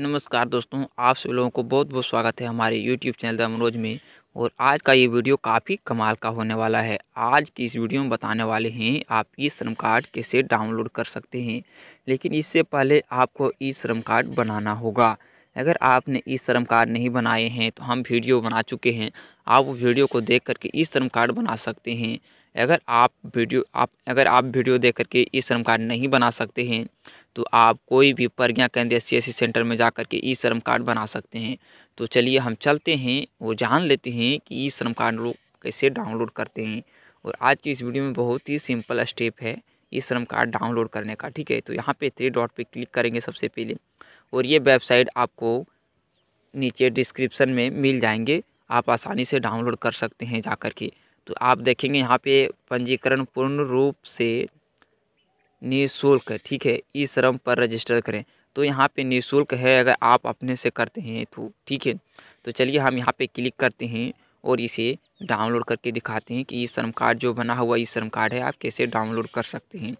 नमस्कार दोस्तों आप सभी लोगों को बहुत बहुत स्वागत है हमारे YouTube चैनल दमरोज में और आज का ये वीडियो काफ़ी कमाल का होने वाला है आज की इस वीडियो में बताने वाले हैं आप ई श्रम कार्ड कैसे डाउनलोड कर सकते हैं लेकिन इससे पहले आपको ई श्रम कार्ड बनाना होगा अगर आपने ई श्रम कार्ड नहीं बनाए हैं तो हम वीडियो बना चुके हैं आप वो वीडियो को देख करके ई श्रम कार्ड बना सकते हैं अगर आप वीडियो आप अगर आप वीडियो देख करके ई श्रम कार्ड नहीं बना सकते हैं तो आप कोई भी प्रज्ञा केंद्रीय सी सेंटर में जा करके ई श्रम कार्ड बना सकते हैं तो चलिए हम चलते हैं वो जान लेते हैं कि ई श्रम कार्ड लोग कैसे डाउनलोड करते हैं और आज की इस वीडियो में बहुत ही सिंपल स्टेप है ई श्रम कार्ड डाउनलोड करने का ठीक है तो यहाँ पे थ्री डॉट पे क्लिक करेंगे सबसे पहले और ये वेबसाइट आपको नीचे डिस्क्रिप्शन में मिल जाएंगे आप आसानी से डाउनलोड कर सकते हैं जा कर के तो आप देखेंगे यहाँ पे पंजीकरण पूर्ण रूप से निःशुल्क है ठीक है ई श्रम पर रजिस्टर करें तो यहाँ पे निःशुल्क है अगर आप अपने से करते हैं तो ठीक है तो चलिए हम यहाँ पे क्लिक करते हैं और इसे डाउनलोड करके दिखाते हैं कि ई श्रम कार्ड जो बना हुआ ई श्रम कार्ड है आप कैसे डाउनलोड कर सकते हैं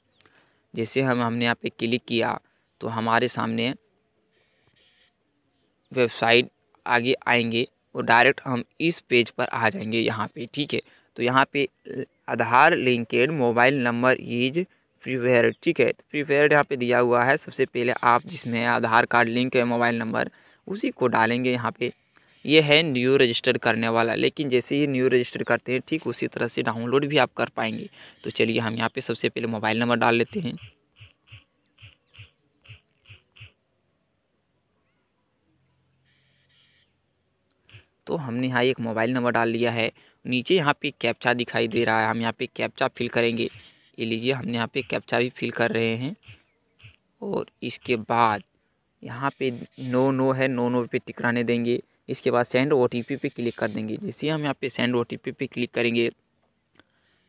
जैसे हम हमने यहाँ पे क्लिक किया तो हमारे सामने वेबसाइट आगे आएंगे और डायरेक्ट हम इस पेज पर आ जाएंगे यहाँ पे ठीक है तो यहाँ पे Aadhaar linked mobile number is prefer ठीक है तो प्रीपेयर्ड यहाँ पे दिया हुआ है सबसे पहले आप जिसमें आधार कार्ड लिंक है मोबाइल नंबर उसी को डालेंगे यहाँ पे ये है न्यू रजिस्टर करने वाला लेकिन जैसे ही न्यू रजिस्टर करते हैं ठीक उसी तरह से डाउनलोड भी आप कर पाएंगे तो चलिए हम यहाँ पे सबसे पहले मोबाइल नंबर डाल लेते हैं तो हमने यहाँ एक मोबाइल नंबर डाल लिया है नीचे यहाँ पे कैप्चा दिखाई दे रहा है हम यहाँ पे कैप्चा फिल करेंगे ये लीजिए हमने यहाँ पे कैप्चा भी फिल कर रहे हैं और इसके बाद यहाँ पे नो नो है नो नो पे टिकराने देंगे इसके बाद सेंड ओ टी पी पे क्लिक कर देंगे जैसे हम यहाँ पे सेंड ओ टी पी पे क्लिक करेंगे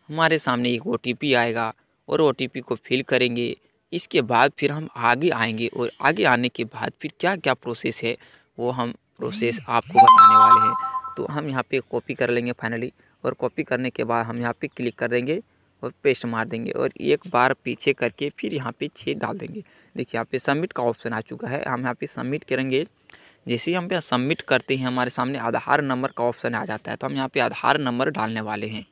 हमारे सामने एक ओ टी पी आएगा और ओ टी पी को फिल करेंगे इसके बाद फिर हम आगे आएंगे और आगे आने के बाद फिर क्या क्या प्रोसेस है वो हम प्रोसेस आपको बताने वाले हैं तो हम यहाँ पे कॉपी कर लेंगे फाइनली और कॉपी करने के बाद हम यहाँ पे क्लिक कर देंगे और पेस्ट मार देंगे और एक बार पीछे करके फिर यहाँ पे छेद डाल देंगे देखिए यहाँ पे सबमिट का ऑप्शन आ चुका है हम यहाँ पे सबमिट करेंगे जैसे ही हम यहाँ सबमिट करते हैं हमारे सामने आधार नंबर का ऑप्शन आ जाता है तो हम यहाँ पर आधार नंबर डालने वाले हैं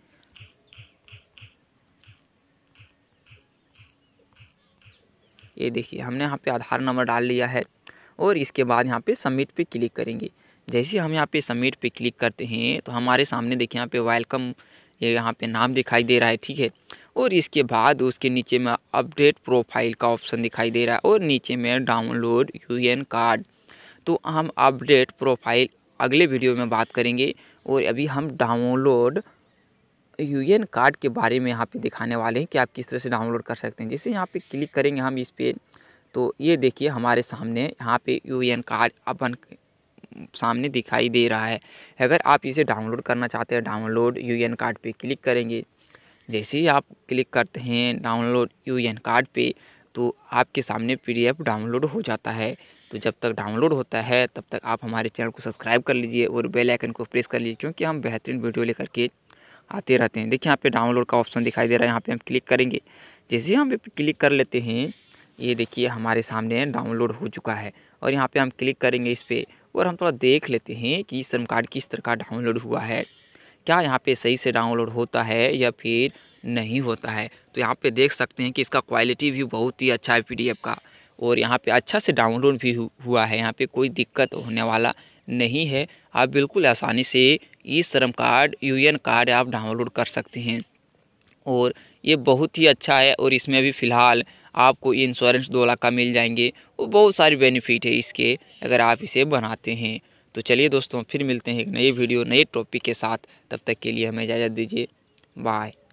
ये देखिए हमने यहाँ पे आधार नंबर डाल लिया है और इसके बाद यहाँ पे सबमिट पे क्लिक करेंगे जैसे हम यहाँ पे सबमिट पे क्लिक करते हैं तो हमारे सामने देखिए यहाँ पे वेलकम ये यहाँ पे नाम दिखाई दे रहा है ठीक है और इसके बाद उसके नीचे में अपडेट प्रोफाइल का ऑप्शन दिखाई दे रहा है और नीचे में डाउनलोड यू कार्ड तो हम अपडेट प्रोफाइल अगले वीडियो में बात करेंगे और अभी हम डाउनलोड यू कार्ड के बारे में यहाँ पे दिखाने वाले हैं कि आप किस तरह से डाउनलोड कर सकते हैं जैसे यहाँ पे क्लिक करेंगे हम इस पर तो ये देखिए हमारे सामने यहाँ पे यू एन कार्ड अपन सामने दिखाई दे रहा है अगर आप इसे डाउनलोड करना चाहते हैं डाउनलोड यू एन कार्ड पे क्लिक करेंगे जैसे ही आप क्लिक करते हैं डाउनलोड यू एन कार्ड पे तो आपके सामने पी डाउनलोड हो जाता है तो जब तक डाउनलोड होता है तब तक आप हमारे चैनल को सब्सक्राइब कर लीजिए और बेल आइकन को प्रेस कर लीजिए क्योंकि हम बेहतरीन वीडियो लेकर के आते रहते हैं देखिए यहाँ पे डाउनलोड का ऑप्शन दिखाई दे रहा है यहाँ पे हम क्लिक करेंगे जैसे ही हम क्लिक कर लेते हैं ये देखिए हमारे सामने डाउनलोड हो चुका है और यहाँ पे हम क्लिक करेंगे इस पर और हम थोड़ा देख लेते हैं कि श्रम कार्ड किस तरह का डाउनलोड हुआ है क्या यहाँ पे सही से डाउनलोड होता है या फिर नहीं होता है तो यहाँ पे देख सकते हैं कि इसका क्वालिटी भी बहुत ही अच्छा है पी का और यहाँ पर अच्छा से डाउनलोड भी हुआ है यहाँ पर कोई दिक्कत होने वाला नहीं है आप बिल्कुल आसानी से E Shram card U card आप डाउनलोड कर सकते हैं और ये बहुत ही अच्छा है और इसमें अभी फ़िलहाल आपको ये इंश्योरेंस दो लाख का मिल जाएंगे वो बहुत सारे बेनिफिट है इसके अगर आप इसे बनाते हैं तो चलिए दोस्तों फिर मिलते हैं एक नए वीडियो नए टॉपिक के साथ तब तक के लिए हमें इजाज़त दीजिए बाय